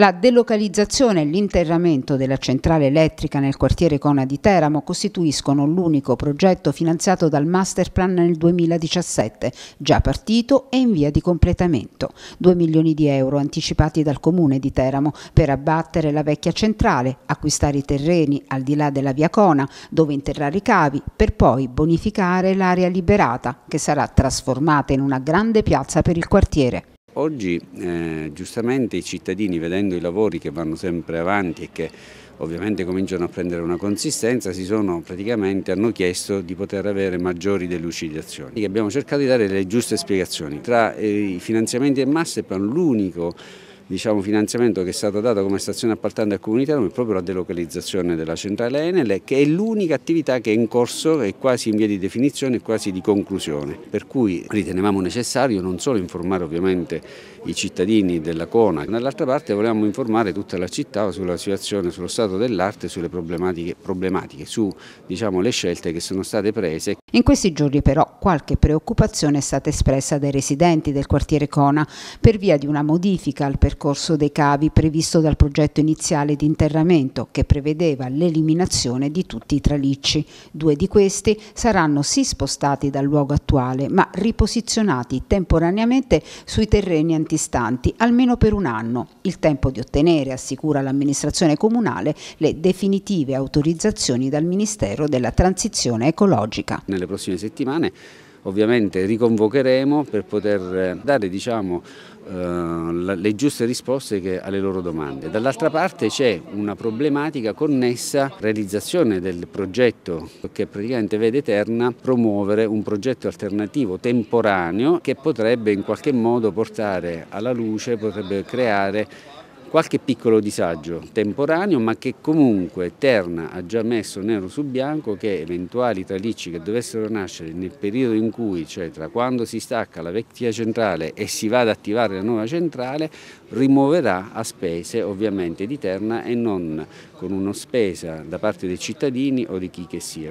La delocalizzazione e l'interramento della centrale elettrica nel quartiere Cona di Teramo costituiscono l'unico progetto finanziato dal Masterplan nel 2017, già partito e in via di completamento. 2 milioni di euro anticipati dal comune di Teramo per abbattere la vecchia centrale, acquistare i terreni al di là della via Cona, dove interrare i cavi, per poi bonificare l'area liberata, che sarà trasformata in una grande piazza per il quartiere. Oggi eh, giustamente i cittadini vedendo i lavori che vanno sempre avanti e che ovviamente cominciano a prendere una consistenza si sono praticamente hanno chiesto di poter avere maggiori delucidazioni. Abbiamo cercato di dare le giuste spiegazioni tra eh, i finanziamenti e masse l'unico diciamo, finanziamento che è stato dato come stazione appaltante al Comunità è proprio la delocalizzazione della centrale Enel, che è l'unica attività che è in corso, e quasi in via di definizione e quasi di conclusione. Per cui ritenevamo necessario non solo informare ovviamente i cittadini della Cona, dall'altra parte volevamo informare tutta la città sulla situazione, sullo stato dell'arte, sulle problematiche, problematiche su diciamo, le scelte che sono state prese in questi giorni però qualche preoccupazione è stata espressa dai residenti del quartiere Cona per via di una modifica al percorso dei cavi previsto dal progetto iniziale di interramento che prevedeva l'eliminazione di tutti i tralicci. Due di questi saranno sì spostati dal luogo attuale ma riposizionati temporaneamente sui terreni antistanti almeno per un anno, il tempo di ottenere, assicura l'amministrazione comunale, le definitive autorizzazioni dal Ministero della Transizione Ecologica nelle prossime settimane ovviamente riconvocheremo per poter eh, dare diciamo, eh, le giuste risposte che, alle loro domande. Dall'altra parte c'è una problematica connessa alla realizzazione del progetto che praticamente vede Eterna promuovere un progetto alternativo temporaneo che potrebbe in qualche modo portare alla luce, potrebbe creare qualche piccolo disagio temporaneo ma che comunque Terna ha già messo nero su bianco che eventuali tralicci che dovessero nascere nel periodo in cui, cioè tra quando si stacca la vecchia centrale e si va ad attivare la nuova centrale, rimuoverà a spese ovviamente di Terna e non con una spesa da parte dei cittadini o di chi che sia.